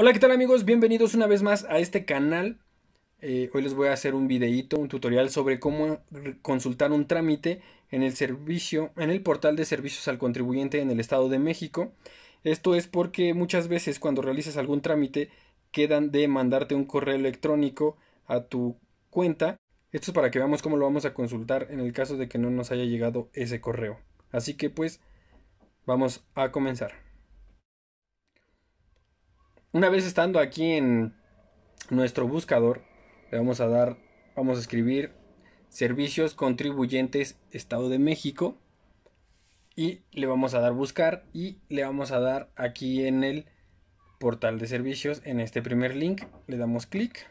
Hola, ¿qué tal amigos? Bienvenidos una vez más a este canal. Eh, hoy les voy a hacer un videito, un tutorial sobre cómo consultar un trámite en el servicio, en el portal de servicios al contribuyente en el Estado de México. Esto es porque muchas veces cuando realizas algún trámite quedan de mandarte un correo electrónico a tu cuenta. Esto es para que veamos cómo lo vamos a consultar en el caso de que no nos haya llegado ese correo. Así que pues vamos a comenzar una vez estando aquí en nuestro buscador, le vamos a dar, vamos a escribir servicios contribuyentes Estado de México y le vamos a dar buscar y le vamos a dar aquí en el portal de servicios en este primer link le damos clic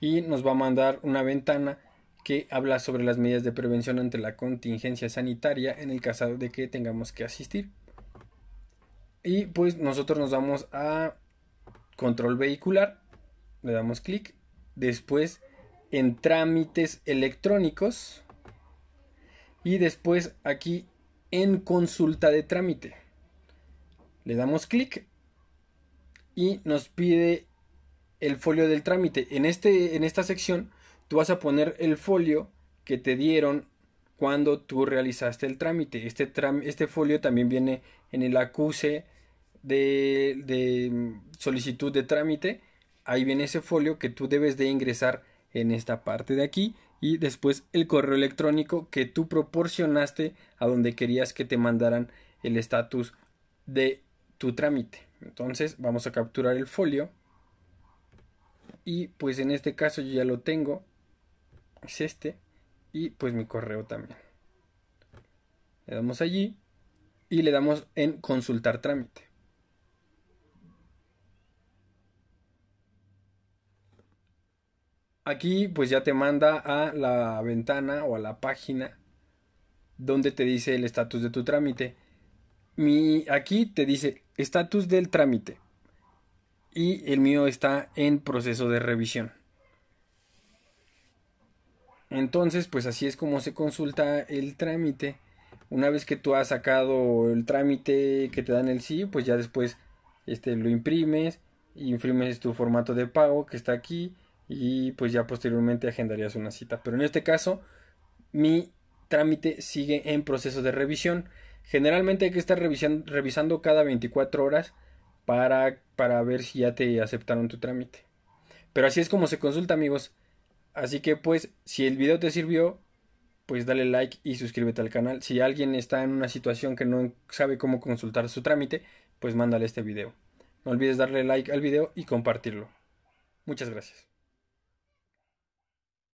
y nos va a mandar una ventana que habla sobre las medidas de prevención ante la contingencia sanitaria en el caso de que tengamos que asistir. Y pues nosotros nos vamos a control vehicular, le damos clic, después en trámites electrónicos y después aquí en consulta de trámite. Le damos clic y nos pide el folio del trámite. En, este, en esta sección tú vas a poner el folio que te dieron cuando tú realizaste el trámite. Este, este folio también viene en el acuse de, solicitud de trámite, ahí viene ese folio que tú debes de ingresar en esta parte de aquí y después el correo electrónico que tú proporcionaste a donde querías que te mandaran el estatus de tu trámite. Entonces vamos a capturar el folio y pues en este caso yo ya lo tengo, es este y pues mi correo también. Le damos allí y le damos en consultar trámite. Aquí pues ya te manda a la ventana o a la página donde te dice el estatus de tu trámite. Mi, aquí te dice estatus del trámite y el mío está en proceso de revisión. Entonces, pues así es como se consulta el trámite. Una vez que tú has sacado el trámite que te dan el sí, pues ya después este, lo imprimes, imprimes tu formato de pago que está aquí y pues ya posteriormente agendarías una cita. Pero en este caso, mi trámite sigue en proceso de revisión. Generalmente hay que estar revisando, cada 24 horas para, para ver si ya te aceptaron tu trámite. Pero así es como se consulta amigos. Así que pues si el video te sirvió, pues dale like y suscríbete al canal. Si alguien está en una situación que no sabe cómo consultar su trámite, pues mándale este video. No olvides darle like al video y compartirlo. Muchas gracias.